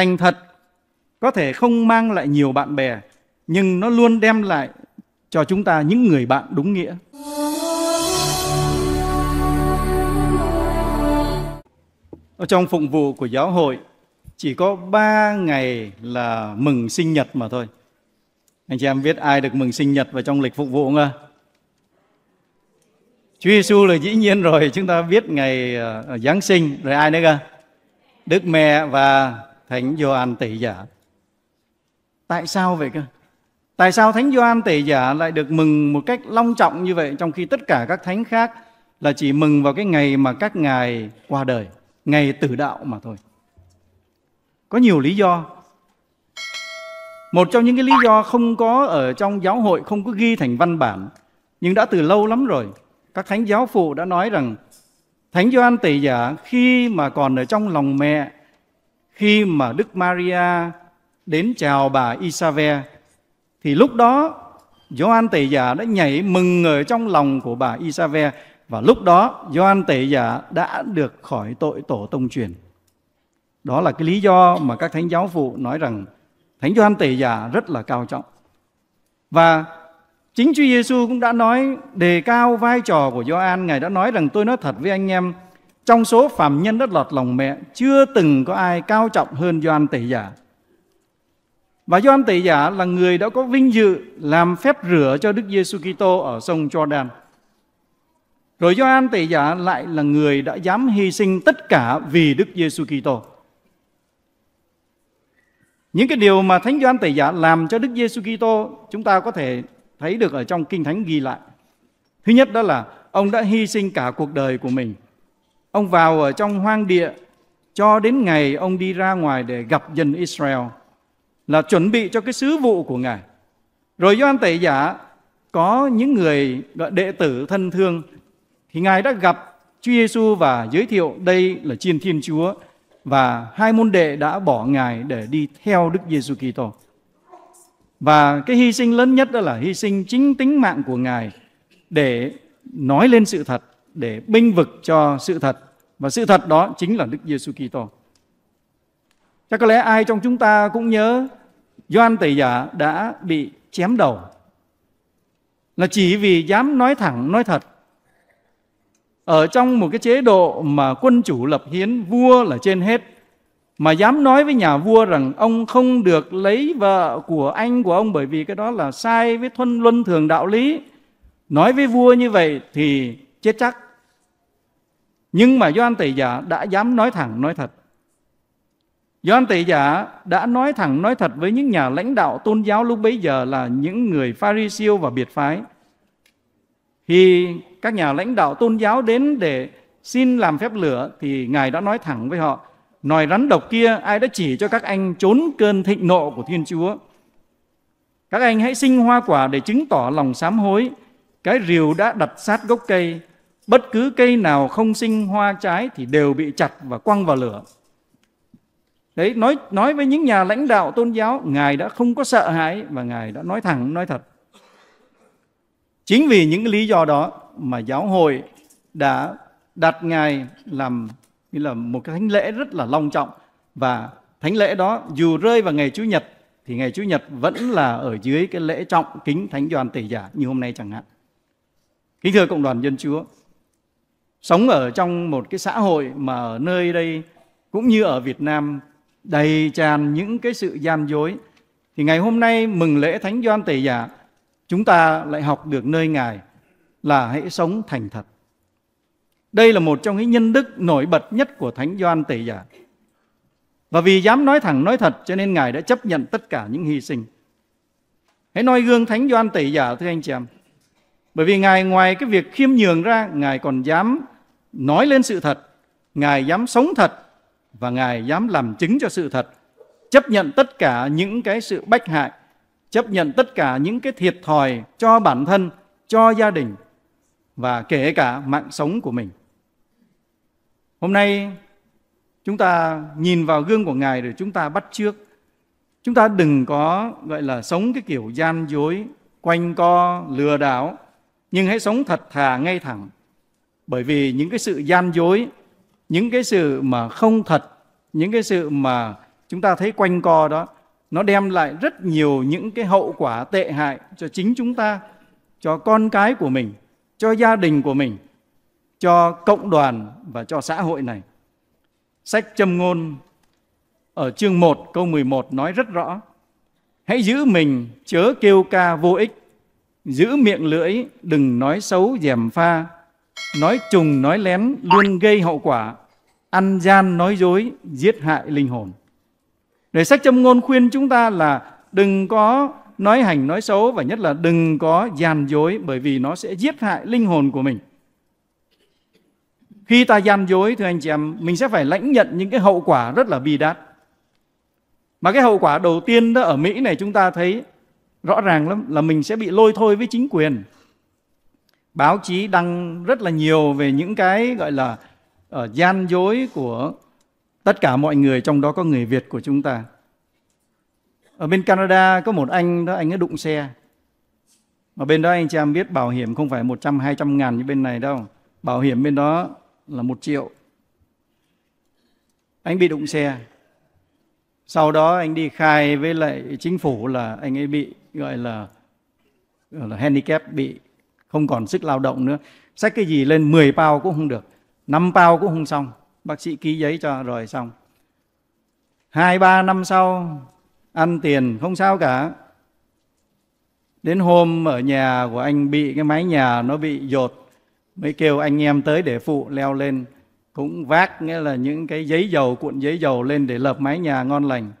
thành thật có thể không mang lại nhiều bạn bè nhưng nó luôn đem lại cho chúng ta những người bạn đúng nghĩa ở trong phụng vụ của giáo hội chỉ có 3 ngày là mừng sinh nhật mà thôi anh chị em biết ai được mừng sinh nhật vào trong lịch phục vụ không ạ? Chúa Giêsu là dĩ nhiên rồi, chúng ta biết ngày ờ, Giáng sinh, rồi ai nữa cơ? Đức mẹ và Thánh Gioan Tẩy giả. Tại sao vậy cơ? Tại sao Thánh Gioan Tẩy giả lại được mừng một cách long trọng như vậy trong khi tất cả các thánh khác là chỉ mừng vào cái ngày mà các ngài qua đời, ngày tử đạo mà thôi. Có nhiều lý do. Một trong những cái lý do không có ở trong giáo hội không có ghi thành văn bản nhưng đã từ lâu lắm rồi, các thánh giáo phụ đã nói rằng Thánh Gioan Tẩy giả khi mà còn ở trong lòng mẹ khi mà Đức Maria đến chào bà Isave thì lúc đó Gioan Tẩy giả dạ đã nhảy mừng người trong lòng của bà Isave và lúc đó Gioan Tẩy giả dạ đã được khỏi tội tổ tông truyền. Đó là cái lý do mà các thánh giáo phụ nói rằng Thánh Gioan Tẩy giả dạ rất là cao trọng. Và chính Chúa Giêsu cũng đã nói đề cao vai trò của Gioan, Ngài đã nói rằng tôi nói thật với anh em, trong số phàm nhân đất lọt lòng mẹ, chưa từng có ai cao trọng hơn Doan Tể Giả. Dạ. Và Doan Tể Giả dạ là người đã có vinh dự làm phép rửa cho Đức Giêsu Kitô ở sông Jordan. Rồi Gioan Tể giả dạ lại là người đã dám hy sinh tất cả vì Đức Giêsu Kitô. Những cái điều mà Thánh Gioan Tể giả làm cho Đức Giêsu Kitô chúng ta có thể thấy được ở trong Kinh Thánh ghi lại. Thứ nhất đó là ông đã hy sinh cả cuộc đời của mình Ông vào ở trong hoang địa cho đến ngày ông đi ra ngoài để gặp dân Israel là chuẩn bị cho cái sứ vụ của Ngài. Rồi Gioan Tẩy Giả có những người gọi đệ tử thân thương thì Ngài đã gặp Chúa Giêsu và giới thiệu đây là chiên Thiên Chúa và hai môn đệ đã bỏ Ngài để đi theo Đức Giêsu Kitô. Và cái hy sinh lớn nhất đó là hy sinh chính tính mạng của Ngài để nói lên sự thật để binh vực cho sự thật và sự thật đó chính là Đức Giêsu Kitô. Chắc có lẽ ai trong chúng ta cũng nhớ Doan Tẩy giả đã bị chém đầu là chỉ vì dám nói thẳng nói thật ở trong một cái chế độ mà quân chủ lập hiến vua là trên hết mà dám nói với nhà vua rằng ông không được lấy vợ của anh của ông bởi vì cái đó là sai với thuân luân thường đạo lý nói với vua như vậy thì chết chắc. Nhưng mà Doan Tỷ giả dạ đã dám nói thẳng, nói thật. Doan Tỷ giả dạ đã nói thẳng, nói thật với những nhà lãnh đạo tôn giáo lúc bấy giờ là những người pha ri siêu và biệt phái. Thì các nhà lãnh đạo tôn giáo đến để xin làm phép lửa thì Ngài đã nói thẳng với họ nòi rắn độc kia ai đã chỉ cho các anh trốn cơn thịnh nộ của Thiên Chúa. Các anh hãy sinh hoa quả để chứng tỏ lòng sám hối. Cái rìu đã đặt sát gốc cây, bất cứ cây nào không sinh hoa trái thì đều bị chặt và quăng vào lửa đấy nói nói với những nhà lãnh đạo tôn giáo ngài đã không có sợ hãi và ngài đã nói thẳng nói thật chính vì những lý do đó mà giáo hội đã đặt ngài làm như là một cái thánh lễ rất là long trọng và thánh lễ đó dù rơi vào ngày chủ nhật thì ngày chủ nhật vẫn là ở dưới cái lễ trọng kính thánh đoàn tể giả như hôm nay chẳng hạn kính thưa cộng đoàn dân chúa sống ở trong một cái xã hội mà ở nơi đây cũng như ở Việt Nam đầy tràn những cái sự gian dối thì ngày hôm nay mừng lễ Thánh Doan Tề Giả chúng ta lại học được nơi Ngài là hãy sống thành thật. Đây là một trong những nhân đức nổi bật nhất của Thánh Doan Tề Giả. Và vì dám nói thẳng nói thật cho nên Ngài đã chấp nhận tất cả những hy sinh. Hãy noi gương Thánh Doan Tể Giả thưa anh chị em. Bởi vì Ngài ngoài cái việc khiêm nhường ra, Ngài còn dám nói lên sự thật, Ngài dám sống thật và Ngài dám làm chứng cho sự thật, chấp nhận tất cả những cái sự bách hại, chấp nhận tất cả những cái thiệt thòi cho bản thân, cho gia đình và kể cả mạng sống của mình. Hôm nay chúng ta nhìn vào gương của Ngài để chúng ta bắt chước. Chúng ta đừng có gọi là sống cái kiểu gian dối, quanh co, lừa đảo, nhưng hãy sống thật thà ngay thẳng bởi vì những cái sự gian dối những cái sự mà không thật những cái sự mà chúng ta thấy quanh co đó nó đem lại rất nhiều những cái hậu quả tệ hại cho chính chúng ta cho con cái của mình cho gia đình của mình cho cộng đoàn và cho xã hội này sách châm ngôn ở chương 1 câu 11 nói rất rõ hãy giữ mình chớ kêu ca vô ích Giữ miệng lưỡi, đừng nói xấu dèm pha, nói trùng, nói lén, luôn gây hậu quả, ăn gian, nói dối, giết hại linh hồn. Để sách châm ngôn khuyên chúng ta là đừng có nói hành, nói xấu và nhất là đừng có gian dối bởi vì nó sẽ giết hại linh hồn của mình. Khi ta gian dối, thưa anh chị em, mình sẽ phải lãnh nhận những cái hậu quả rất là bi đát. Mà cái hậu quả đầu tiên đó ở Mỹ này chúng ta thấy rõ ràng lắm là mình sẽ bị lôi thôi với chính quyền báo chí đăng rất là nhiều về những cái gọi là uh, gian dối của tất cả mọi người trong đó có người Việt của chúng ta ở bên Canada có một anh đó anh ấy đụng xe mà bên đó anh chị em biết bảo hiểm không phải 100 200 ngàn như bên này đâu bảo hiểm bên đó là một triệu anh bị đụng xe sau đó anh đi khai với lại chính phủ là anh ấy bị gọi là, gọi là handicap bị không còn sức lao động nữa xách cái gì lên 10 bao cũng không được 5 bao cũng không xong bác sĩ ký giấy cho rồi xong hai ba năm sau ăn tiền không sao cả đến hôm ở nhà của anh bị cái mái nhà nó bị dột mới kêu anh em tới để phụ leo lên cũng vác nghĩa là những cái giấy dầu cuộn giấy dầu lên để lợp mái nhà ngon lành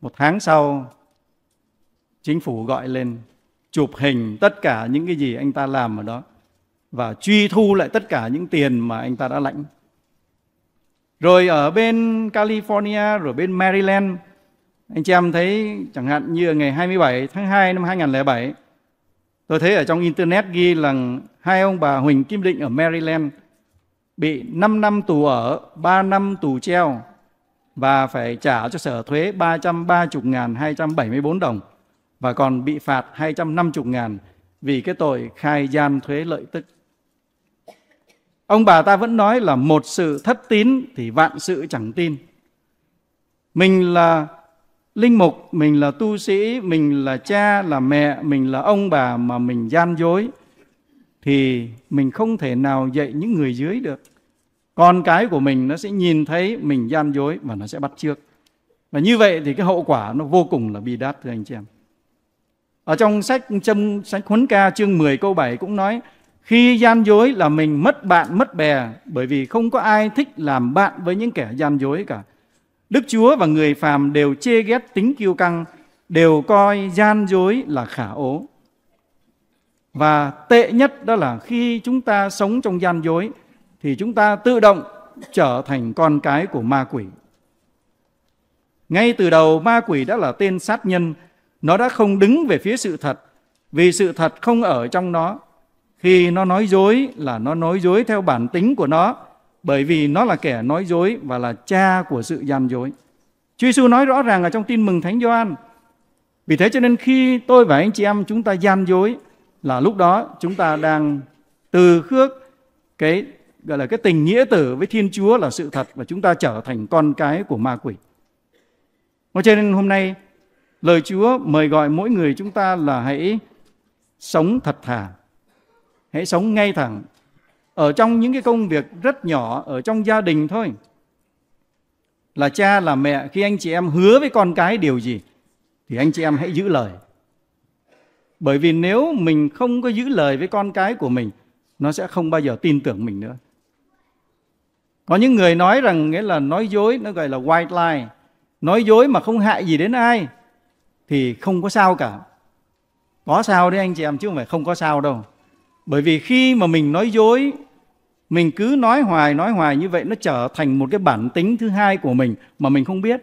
một tháng sau chính phủ gọi lên chụp hình tất cả những cái gì anh ta làm ở đó và truy thu lại tất cả những tiền mà anh ta đã lãnh. Rồi ở bên California, rồi bên Maryland, anh chị em thấy chẳng hạn như ngày 27 tháng 2 năm 2007, tôi thấy ở trong Internet ghi rằng hai ông bà Huỳnh Kim Định ở Maryland bị 5 năm tù ở, 3 năm tù treo và phải trả cho sở thuế 330.274 đồng và còn bị phạt 250 ngàn vì cái tội khai gian thuế lợi tức. Ông bà ta vẫn nói là một sự thất tín thì vạn sự chẳng tin. Mình là linh mục, mình là tu sĩ, mình là cha, là mẹ, mình là ông bà mà mình gian dối thì mình không thể nào dạy những người dưới được. Con cái của mình nó sẽ nhìn thấy mình gian dối và nó sẽ bắt chước. Và như vậy thì cái hậu quả nó vô cùng là bi đát thưa anh chị em. Ở trong sách trong sách huấn ca chương 10 câu 7 cũng nói khi gian dối là mình mất bạn mất bè bởi vì không có ai thích làm bạn với những kẻ gian dối cả. Đức Chúa và người phàm đều chê ghét tính kiêu căng, đều coi gian dối là khả ố. Và tệ nhất đó là khi chúng ta sống trong gian dối thì chúng ta tự động trở thành con cái của ma quỷ. Ngay từ đầu ma quỷ đã là tên sát nhân, nó đã không đứng về phía sự thật, vì sự thật không ở trong nó. Khi nó nói dối là nó nói dối theo bản tính của nó, bởi vì nó là kẻ nói dối và là cha của sự gian dối. Chúa Giêsu nói rõ ràng ở trong tin mừng Thánh Gioan. Vì thế cho nên khi tôi và anh chị em chúng ta gian dối là lúc đó chúng ta đang từ khước cái gọi là cái tình nghĩa tử với Thiên Chúa là sự thật và chúng ta trở thành con cái của ma quỷ. Cho nên hôm nay Lời Chúa mời gọi mỗi người chúng ta là hãy sống thật thà, hãy sống ngay thẳng. Ở trong những cái công việc rất nhỏ, ở trong gia đình thôi. Là cha, là mẹ, khi anh chị em hứa với con cái điều gì, thì anh chị em hãy giữ lời. Bởi vì nếu mình không có giữ lời với con cái của mình, nó sẽ không bao giờ tin tưởng mình nữa. Có những người nói rằng nghĩa là nói dối, nó gọi là white lie, nói dối mà không hại gì đến ai, thì không có sao cả. Có sao đấy anh chị em chứ không phải không có sao đâu. Bởi vì khi mà mình nói dối, mình cứ nói hoài nói hoài như vậy nó trở thành một cái bản tính thứ hai của mình mà mình không biết.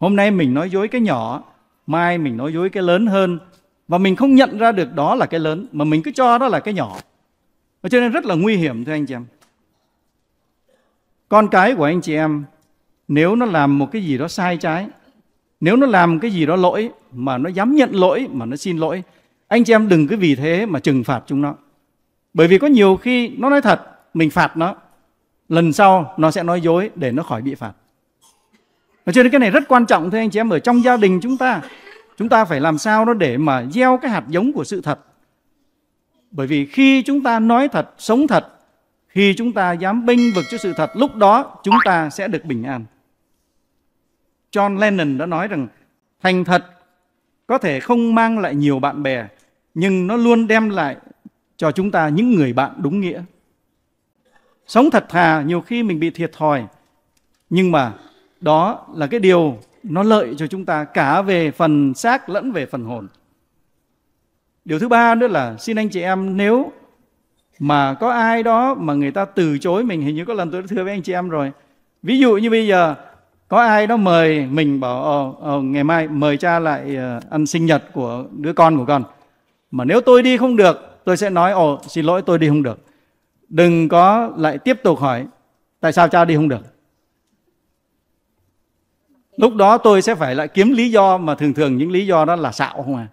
Hôm nay mình nói dối cái nhỏ, mai mình nói dối cái lớn hơn và mình không nhận ra được đó là cái lớn mà mình cứ cho đó là cái nhỏ. Và cho nên rất là nguy hiểm thưa anh chị em. Con cái của anh chị em nếu nó làm một cái gì đó sai trái nếu nó làm cái gì đó lỗi mà nó dám nhận lỗi mà nó xin lỗi, anh chị em đừng cứ vì thế mà trừng phạt chúng nó. Bởi vì có nhiều khi nó nói thật, mình phạt nó, lần sau nó sẽ nói dối để nó khỏi bị phạt. Và cho nên cái này rất quan trọng thôi anh chị em ở trong gia đình chúng ta. Chúng ta phải làm sao đó để mà gieo cái hạt giống của sự thật. Bởi vì khi chúng ta nói thật, sống thật, khi chúng ta dám bênh vực cho sự thật, lúc đó chúng ta sẽ được bình an. John Lennon đã nói rằng thành thật có thể không mang lại nhiều bạn bè nhưng nó luôn đem lại cho chúng ta những người bạn đúng nghĩa. Sống thật thà nhiều khi mình bị thiệt thòi nhưng mà đó là cái điều nó lợi cho chúng ta cả về phần xác lẫn về phần hồn. Điều thứ ba nữa là xin anh chị em nếu mà có ai đó mà người ta từ chối mình hình như có lần tôi đã thưa với anh chị em rồi. Ví dụ như bây giờ có ai đó mời mình bảo ồ, ờ, ồ, ờ, ngày mai mời cha lại ờ, ăn sinh nhật của đứa con của con mà nếu tôi đi không được tôi sẽ nói ồ xin lỗi tôi đi không được đừng có lại tiếp tục hỏi tại sao cha đi không được lúc đó tôi sẽ phải lại kiếm lý do mà thường thường những lý do đó là xạo không à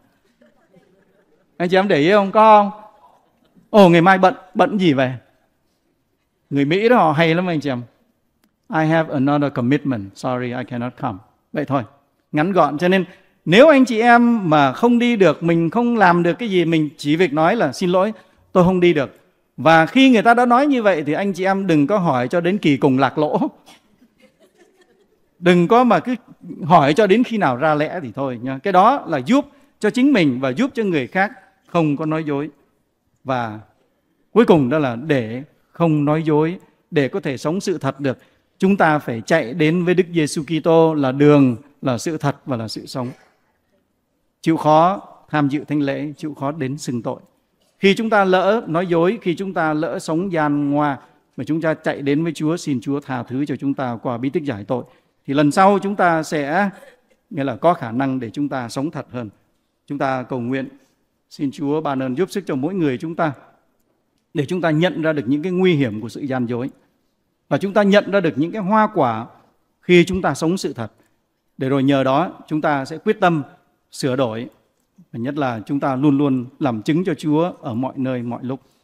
anh chị em để ý không có không ồ ngày mai bận bận gì về người mỹ đó họ hay lắm anh chị em I have another commitment, sorry I cannot come. Vậy thôi, ngắn gọn. Cho nên nếu anh chị em mà không đi được, mình không làm được cái gì, mình chỉ việc nói là xin lỗi, tôi không đi được. Và khi người ta đã nói như vậy thì anh chị em đừng có hỏi cho đến kỳ cùng lạc lỗ. Đừng có mà cứ hỏi cho đến khi nào ra lẽ thì thôi nha. Cái đó là giúp cho chính mình và giúp cho người khác không có nói dối. Và cuối cùng đó là để không nói dối, để có thể sống sự thật được chúng ta phải chạy đến với Đức Giêsu Kitô là đường, là sự thật và là sự sống. Chịu khó tham dự thánh lễ, chịu khó đến xưng tội. Khi chúng ta lỡ nói dối, khi chúng ta lỡ sống gian ngoa mà chúng ta chạy đến với Chúa xin Chúa tha thứ cho chúng ta qua bí tích giải tội thì lần sau chúng ta sẽ nghĩa là có khả năng để chúng ta sống thật hơn. Chúng ta cầu nguyện xin Chúa ban ơn giúp sức cho mỗi người chúng ta để chúng ta nhận ra được những cái nguy hiểm của sự gian dối và chúng ta nhận ra được những cái hoa quả khi chúng ta sống sự thật để rồi nhờ đó chúng ta sẽ quyết tâm sửa đổi và nhất là chúng ta luôn luôn làm chứng cho Chúa ở mọi nơi mọi lúc